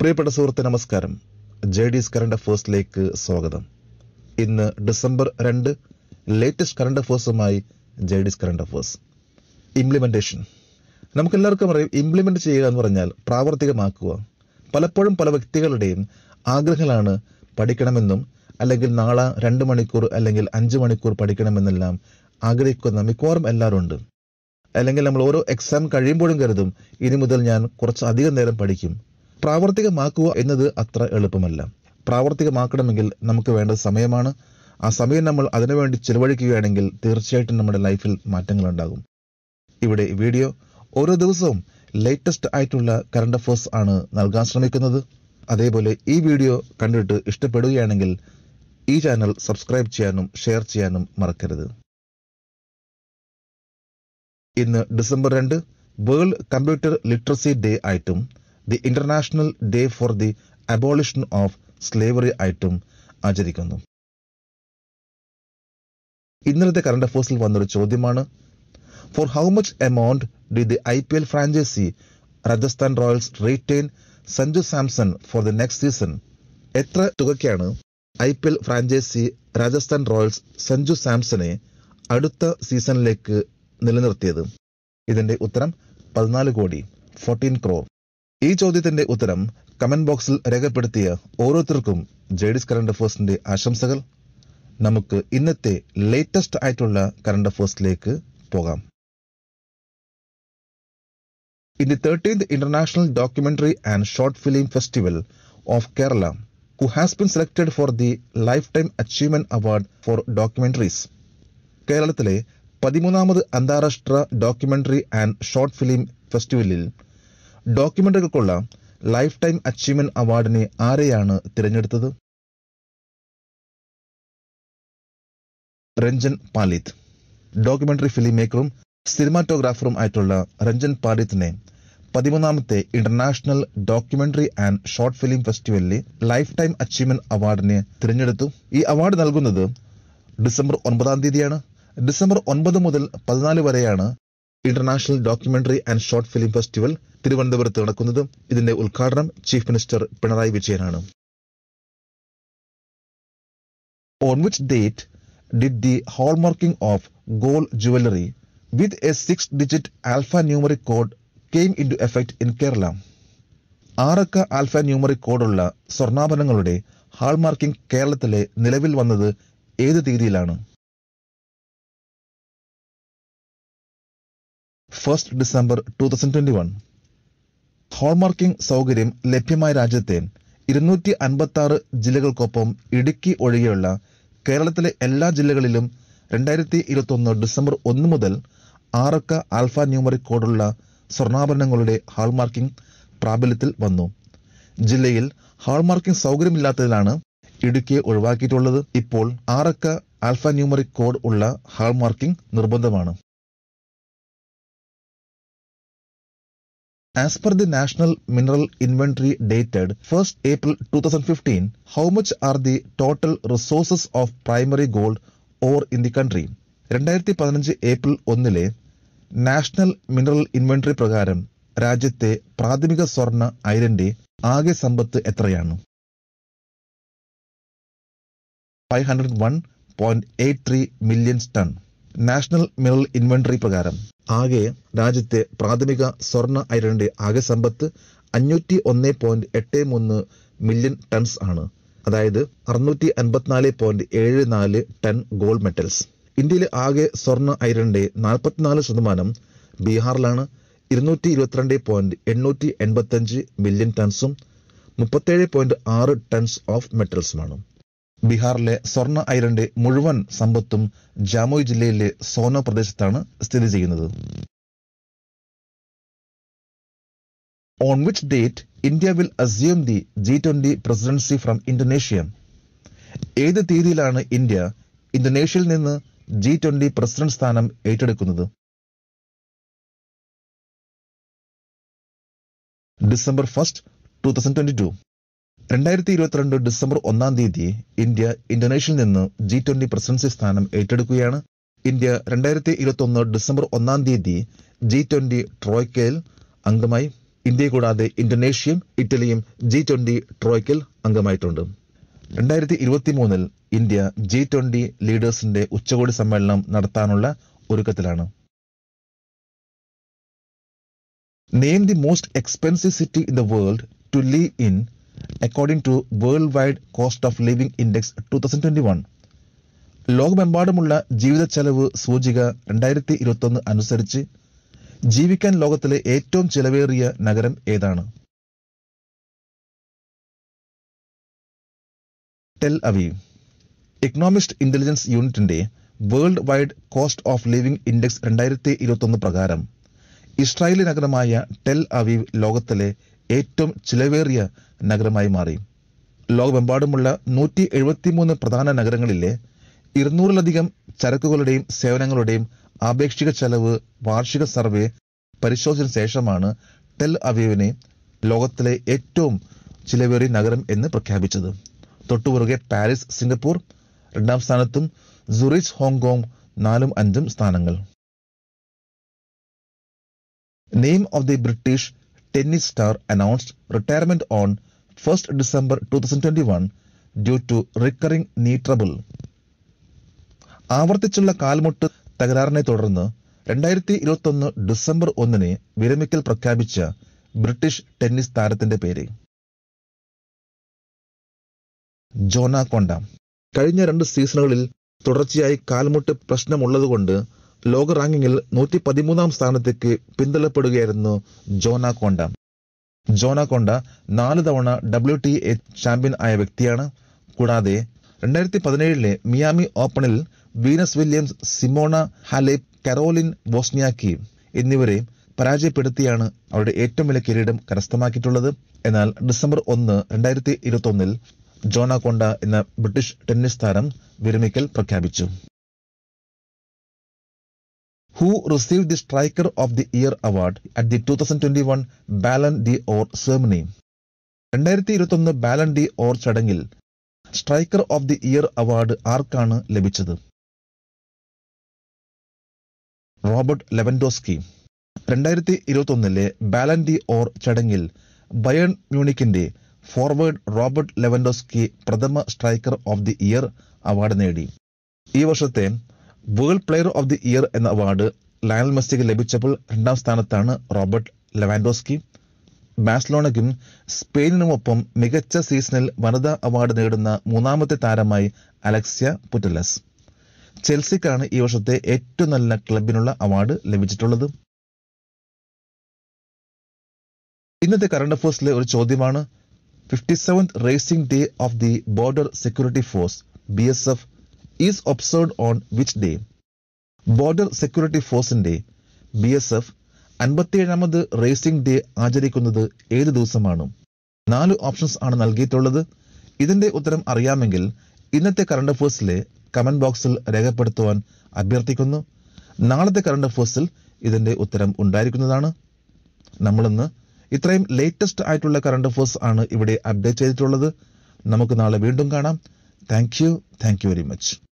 പ്രിയപ്പെട്ട സുഹൃത്ത് നമസ്കാരം ജെ എസ് കറണ്ട് അഫേഴ്സിലേക്ക് സ്വാഗതം ഇന്ന് ഡിസംബർ രണ്ട് ലേറ്റസ്റ്റ് കറണ്ട് അഫേഴ്സുമായി J S current affairs implementation നമുക്കെല്ലാവർക്കും അറിയാം ഇംപ്ലിമെൻ്റ് ചെയ്യുക എന്ന് പറഞ്ഞാൽ പ്രാവർത്തികമാക്കുക പലപ്പോഴും പല വ്യക്തികളുടെയും ആഗ്രഹങ്ങളാണ് പഠിക്കണമെന്നും അല്ലെങ്കിൽ നാളെ രണ്ട് മണിക്കൂർ അല്ലെങ്കിൽ അഞ്ച് മണിക്കൂർ പഠിക്കണമെന്നെല്ലാം ആഗ്രഹിക്കുന്ന മിക്കവാറും എല്ലാവരും ഉണ്ട് അല്ലെങ്കിൽ നമ്മൾ ഓരോ എക്സാം കഴിയുമ്പോഴും കരുതും ഇനി മുതൽ ഞാൻ കുറച്ച് അധികം നേരം പഠിക്കും പ്രാവർത്തികമാക്കുക എന്നത് അത്ര എളുപ്പമല്ല പ്രാവർത്തികമാക്കണമെങ്കിൽ നമുക്ക് വേണ്ട സമയമാണ് ആ സമയം നമ്മൾ അതിനുവേണ്ടി ചിലവഴിക്കുകയാണെങ്കിൽ തീർച്ചയായിട്ടും നമ്മുടെ ലൈഫിൽ മാറ്റങ്ങൾ ഉണ്ടാകും ഇവിടെ വീഡിയോ ഓരോ ദിവസവും ലേറ്റസ്റ്റ് ആയിട്ടുള്ള കറണ്ട് അഫേഴ്സ് ആണ് നൽകാൻ ശ്രമിക്കുന്നത് അതേപോലെ ഈ വീഡിയോ കണ്ടിട്ട് ഇഷ്ടപ്പെടുകയാണെങ്കിൽ ഈ ചാനൽ സബ്സ്ക്രൈബ് ചെയ്യാനും ഷെയർ ചെയ്യാനും മറക്കരുത് ഇന്ന് ഡിസംബർ രണ്ട് വേൾഡ് കമ്പ്യൂട്ടർ ലിറ്ററസി ഡേ ആയിട്ടും the international day for the abolition of slavery ആയിട്ടും ആചരിക്കുന്നു ഇന്നലത്തെ കറണ്ട് അഫേഴ്സിൽ വന്നൊരു ചോദ്യമാണ് for how much amount did the I P L franchise Rajasthan Royals retain Sanju Samson for the next season എത്ര തുകയ്ക്കാണ് I P L franchise Rajasthan Royals Sanju സാംസനെ അടുത്ത സീസണിലേക്ക് നിലനിർത്തിയത് ഇതിന്റെ ഉത്തരം പതിനാല് കോടി ഫോർട്ടീൻ ക്രോർ ഈ ചോദ്യത്തിന്റെ ഉത്തരം കമന്റ് ബോക്സിൽ രേഖപ്പെടുത്തിയ ഓരോരുത്തർക്കും ജെഡിസ് കറണ്ട് അഫേഴ്സിന്റെ ആശംസകൾ നമുക്ക് ഇന്നത്തെ ലേറ്റസ്റ്റ് ആയിട്ടുള്ള കറണ്ട് അഫേഴ്സിലേക്ക് പോകാം in the thirteenth international documentary and short film festival of Kerala who has been selected for the Lifetime Achievement Award for Documentaries. കേരളത്തിലെ പതിമൂന്നാമത് അന്താരാഷ്ട്ര ഡോക്യുമെന്ററി ആൻഡ് ഷോർട്ട് ഫിലിം ഫെസ്റ്റിവലിൽ ഡോക്യുമെന്ററികൾക്കുള്ള ലൈഫ് ടൈം അച്ചീവ്മെന്റ് അവാർഡിനെ ആരെയാണ് തിരഞ്ഞെടുത്തത് രഞ്ജൻ പാലിത് ഡോക്യുമെന്ററി ഫിലിം മേക്കറും സിനിമാറ്റോഗ്രാഫറും ആയിട്ടുള്ള രഞ്ജൻ പാലിത്തിനെ പതിമൂന്നാമത്തെ international documentary and short film ഫെസ്റ്റിവലിലെ ലൈഫ് ടൈം അച്ചീവ്മെന്റ് അവാർഡിനെ തിരഞ്ഞെടുത്തു ഈ അവാർഡ് നൽകുന്നത് ഡിസംബർ ഒൻപതാം തീയതിയാണ് ഡിസംബർ ഒൻപത് മുതൽ പതിനാല് വരെയാണ് international documentary and short film festival തിരുവനന്തപുരത്ത് നടക്കുന്നത് ഇതിന്റെ ഉദ്ഘാടനം ചീഫ് മിനിസ്റ്റർ പിണറായി വിജയനാണ് on on which date did of hallmarking of with a six digit alphanumeric code came in to effect in Kerala ആറക്ക ന്യൂമറി കോഡുള്ള സ്വർണ്ണാഭരണങ്ങളുടെ ഹാൾമാർക്കിംഗ് കേരളത്തിലെ നിലവിൽ വന്നത് ഏത് തീയതിയിലാണ് first December two thousand twenty one hallmarking സൗകര്യം ലഭ്യമായ രാജ്യത്തെ ഇരുന്നൂറ്റി അൻപത്താറ് ജില്ലകൾക്കൊപ്പം ഇടുക്കി ഒഴികെയുള്ള കേരളത്തിലെ എല്ലാ ജില്ലകളിലും രണ്ടായിരത്തി ഇരുപത്തൊന്ന് ഡിസംബർ ഒന്ന് മുതൽ ആറക്ക ആൽഫ ന്യൂമറിക് കോഡുള്ള സ്വർണ്ണാഭരണങ്ങളുടെ ഹാൾമാർക്കിംഗ് പ്രാബല്യത്തിൽ വന്നു ജില്ലയിൽ ഹാൾമാർക്കിംഗ് സൗകര്യമില്ലാത്തതിലാണ് ഇടുക്കിയെ ഒഴിവാക്കിയിട്ടുള്ളത് ഇപ്പോൾ ആറക്ക ആൽഫ ന്യൂമറിക് കോഡ് ഉള്ള ഹാൾമാർക്കിംഗ് നിർബന്ധമാണ് As per the National Mineral Inventory dated 1st April 2015, how much are the total resources of primary gold ore in the country? രണ്ടായിരത്തി പതിനഞ്ച് ഏപ്രിൽ ഒന്നിലെ നാഷണൽ മിനറൽ ഇൻവെന്ററി പ്രകാരം രാജ്യത്തെ പ്രാഥമിക സ്വർണ്ണ ഐരന്റെ ആകെ സമ്പത്ത് എത്രയാണ് five hundred one point eight three million tonne national mineral inventory പ്രകാരം ആകെ രാജ്യത്തെ പ്രാഥമിക സ്വർണ്ണ അയറിൻ്റെ ആകെ സമ്പത്ത് അഞ്ഞൂറ്റി ഒന്ന് പോയിന്റ് എട്ട് മൂന്ന് മില്യൺ ടൺസ് ആണ് അതായത് അറുന്നൂറ്റി അൻപത്തിനാല് പോയിന്റ് ഏഴ് നാല് ടൺ ഗോൾഡ് മെറ്റൽസ് ഇന്ത്യയിലെ ആകെ സ്വർണ്ണ അയറിൻ്റെ നാൽപ്പത്തിനാല് ശതമാനം ബീഹാറിലാണ് ഇരുന്നൂറ്റി ഇരുപത്തിരണ്ട് പോയിന്റ് എണ്ണൂറ്റി എൺപത്തഞ്ച് മില്യൺ ടൺസും മുപ്പത്തേഴ് പോയിന്റ് ആറ് ടൺസ് ഓഫ് മെറ്റൽസുമാണ് ബീഹാറിലെ സ്വർണ്ണ ഐരന്റെ മുഴുവൻ സമ്പത്തും ജാമോയ് ജില്ലയിലെ സോനോ പ്രദേശത്താണ് സ്ഥിതി ചെയ്യുന്നത് on which date India will assume the G twenty presidency from Indonesia ഏത് തീയതിയിലാണ് ഇന്ത്യ ഇന്തോനേഷ്യയിൽ നിന്ന് ജി ട്വന്റി പ്രസിഡന്റ് സ്ഥാനം ഏറ്റെടുക്കുന്നത് December first two thousand twenty two രണ്ടായിരത്തി ഇരുപത്തിരണ്ട് ഡിസംബർ ഒന്നാം തീയതി ഇന്ത്യ ഇന്തോനേഷ്യയിൽ നിന്ന് ജി ട്വന്റി പ്രസിഡൻസി സ്ഥാനം ഏറ്റെടുക്കുകയാണ് ഇന്ത്യ രണ്ടായിരത്തി ഒന്ന് ഡിസംബർ ഒന്നാം തീയതി ജി ട്വന്റി ട്രോയ്ക്കയിൽ അംഗമായി ഇന്ത്യ കൂടാതെ ഇന്തോനേഷ്യയും ഇറ്റലിയും ജി ട്വന്റി ട്രോയ്ക്കയിൽ അംഗമായിട്ടുണ്ട് രണ്ടായിരത്തി ഇരുപത്തി മൂന്നിൽ ഇന്ത്യ ജി ട്വന്റി ലീഡേഴ്സിന്റെ ഉച്ചകോടി സമ്മേളനം നടത്താനുള്ള ഒരുക്കത്തിലാണ് name the most expensive city in the world to live in according to world cost of living index two thousand twenty one ലോകമെമ്പാടുമുള്ള ജീവിത ചെലവ് സൂചിക രണ്ടായിരത്തി ഇരുപത്തൊന്ന് അനുസരിച്ച് ജീവിക്കാൻ ലോകത്തിലെ ഏറ്റവും ചിലവേറിയ നഗരം ഏതാണ് ടെൽ അവീവ് ഇക്കണോമിസ്റ്റ് ഇന്റലിജൻസ് യൂണിറ്റിന്റെ worldwide cost of living index രണ്ടായിരത്തി ഇരുപത്തൊന്ന് പ്രകാരം ഇസ്രായേലി നഗരമായ ടെൽ അവീവ് ലോകത്തിലെ ഏറ്റവും ചിലവേറിയ നഗരമായി മാറി ലോകമെമ്പാടുമുള്ള നൂറ്റി എഴുപത്തിമൂന്ന് പ്രധാന നഗരങ്ങളിലെ ഇരുന്നൂറിലധികം ചരക്കുകളുടെയും സേവനങ്ങളുടെയും ആപേക്ഷിക ചെലവ് വാർഷിക സർവേ പരിശോധിച്ച ശേഷമാണ് ടെൽ അവീവിനെ ലോകത്തിലെ ഏറ്റവും ചിലവേറിയ നഗരം എന്ന് പ്രഖ്യാപിച്ചത് തൊട്ടുപുറകെ പാരീസ് സിംഗപ്പൂർ രണ്ടാം സ്ഥാനത്തും സുറിച്ച് ഹോങ്കോങ് നാലും അഞ്ചും സ്ഥാനങ്ങൾ name of the British tennis star announced retirement on 1st December 2021 due to recurring knee trouble. ആവർത്തിച്ചുള്ള കാൽമുട്ട് തകരാറിനെ തുടർന്ന് രണ്ടായിരത്തി ഇരുപത്തൊന്ന് ഡിസംബർ ഒന്നിന് വിരമിക്കൽ പ്രഖ്യാപിച്ച ബ്രിട്ടീഷ് ടെന്നീസ് താരത്തിന്റെ പേര് ജോന കൊണ്ട കഴിഞ്ഞ രണ്ട് സീസണുകളിൽ തുടർച്ചയായി കാൽമുട്ട് പ്രശ്നമുള്ളതുകൊണ്ട് ലോക റാങ്കിങ്ങിൽ നൂറ്റി പതിമൂന്നാം സ്ഥാനത്തേക്ക് പിന്തള്ളപ്പെടുകയായിരുന്നു ജോന കോണ്ട ജോന കോണ്ട നാല് തവണ ഡബ്ല്യു ടി എ ചാമ്പ്യൻ ആയ വ്യക്തിയാണ് കൂടാതെ രണ്ടായിരത്തി പതിനേഴിലെ മിയാമി ഓപ്പണിൽ Venus Williams Simona Halep Caroline Wozniacki എന്നിവരെ പരാജയപ്പെടുത്തിയാണ് അവരുടെ ഏറ്റവും വലിയ കിരീടം കരസ്ഥമാക്കിയിട്ടുള്ളത് എന്നാൽ ഡിസംബർ ഒന്ന് രണ്ടായിരത്തി ഇരുപത്തൊന്നിൽ ജോണ കൊണ്ട എന്ന ബ്രിട്ടീഷ് ടെന്നീസ് താരം വിരമിക്കൽ പ്രഖ്യാപിച്ചു who received the Striker of the Year award at the 2021 Ballon d'Or ceremony രണ്ടായിരത്തി ഇരുപത്തൊന്ന് ബാലൻ ഡി ഓർ ചടങ്ങിൽ striker of the year award ആർക്കാണ് ലഭിച്ചത് റോബർട്ട് ലെവൻഡോസ്കി രണ്ടായിരത്തി ഇരുപത്തൊന്നിലെ ബാലൻ ഡി ഓർ ചടങ്ങിൽ ബയൺ മ്യൂണിക്കിന്റെ ഫോർവേഡ് റോബർട്ട് ലെവൻഡോസ്കി പ്രഥമ striker of the year award നേടി ഈ വർഷത്തെ world player of the year എന്ന അവാർഡ് ലയണൽ മെസ്സിക്ക് ലഭിച്ചപ്പോൾ രണ്ടാം സ്ഥാനത്താണ് റോബർട്ട് ലെവാൻഡോസ്കി ബാഴ്സലോണയ്ക്കും സ്പെയിനിനുമൊപ്പം മികച്ച സീസണിൽ വനിതാ അവാർഡ് നേടുന്ന മൂന്നാമത്തെ താരമായി അലക്സിയ പുറ്റലസ് ചെൽസിക്കാണ് ഈ വർഷത്തെ ഏറ്റവും നല്ല ക്ലബിനുള്ള അവാർഡ് ലഭിച്ചിട്ടുള്ളത് ഇന്നത്തെ കറണ്ട് അഫേഴ്സിലെ ഒരു ചോദ്യമാണ് fifty seventh raising day of the border security force B S F is observed on which day border security ഫോഴ്സിന്റെ ബി എസ് എഫ് അൻപത്തിയേഴാമത് റേസിംഗ് ഡേ ആചരിക്കുന്നത് ഏത് ദിവസമാണ് നാല് ഓപ്ഷൻസ് ആണ് നൽകിയിട്ടുള്ളത് ഇതിന്റെ ഉത്തരം അറിയാമെങ്കിൽ ഇന്നത്തെ കറണ്ട് അഫേഴ്സിലെ കമന്റ് ബോക്സിൽ രേഖപ്പെടുത്തുവാൻ അഭ്യർത്ഥിക്കുന്നു നാളത്തെ കറണ്ട് അഫേഴ്സിൽ ഇതിന്റെ ഉത്തരം ഉണ്ടായിരിക്കുന്നതാണ് നമ്മളിന്ന് ഇത്രയും ലേറ്റസ്റ്റ് ആയിട്ടുള്ള കറണ്ട് അഫേഴ്സ് ആണ് ഇവിടെ അപ്ഡേറ്റ് ചെയ്തിട്ടുള്ളത് നമുക്ക് നാളെ വീണ്ടും കാണാം thank you thank you very much